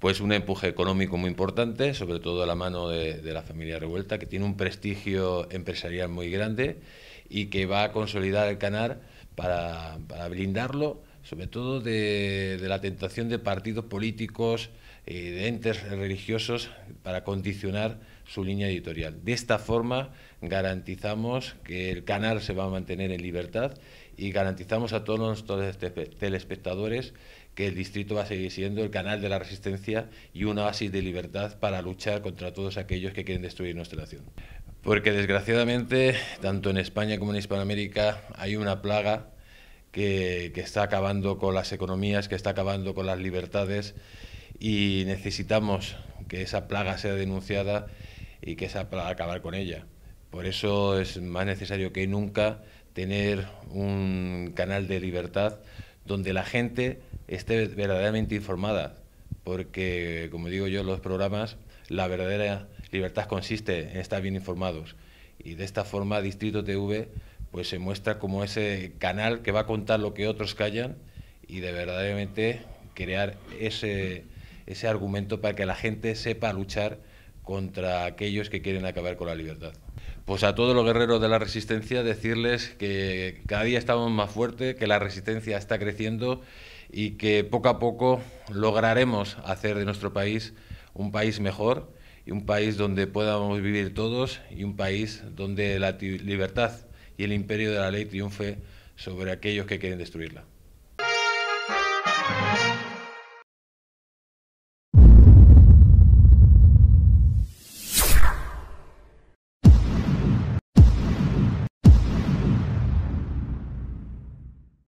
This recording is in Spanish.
pues un empuje económico muy importante, sobre todo a la mano de, la familia Revuelta, que tiene un prestigio empresarial muy grande y que va a consolidar el canal para, para blindarlo sobre todo de, la tentación de partidos políticos, eh, de entes religiosos, para condicionar su línea editorial. De esta forma garantizamos que el canal se va a mantener en libertad y garantizamos a todos los este, telespectadores que el distrito va a seguir siendo el canal de la resistencia y una oasis de libertad para luchar contra todos aquellos que quieren destruir nuestra nación. Porque desgraciadamente, tanto en España como en Hispanoamérica, hay una plaga que, está acabando con las economías, que está acabando con las libertades y necesitamos que esa plaga sea denunciada y que esa plaga acabar con ella. Por eso es más necesario que nunca tener un canal de libertad donde la gente esté verdaderamente informada, porque como digo yo los programas, la verdadera libertad consiste en estar bien informados. Y de esta forma Distrito TV pues se muestra como ese canal que va a contar lo que otros callan y de verdaderamente crear ese, ese argumento para que la gente sepa luchar contra aquellos que quieren acabar con la libertad. Pues a todos los guerreros de la resistencia decirles que cada día estamos más fuertes, que la resistencia está creciendo y que poco a poco lograremos hacer de nuestro país un país mejor y un país donde podamos vivir todos y un país donde la libertad y el imperio de la ley triunfe sobre aquellos que quieren destruirla.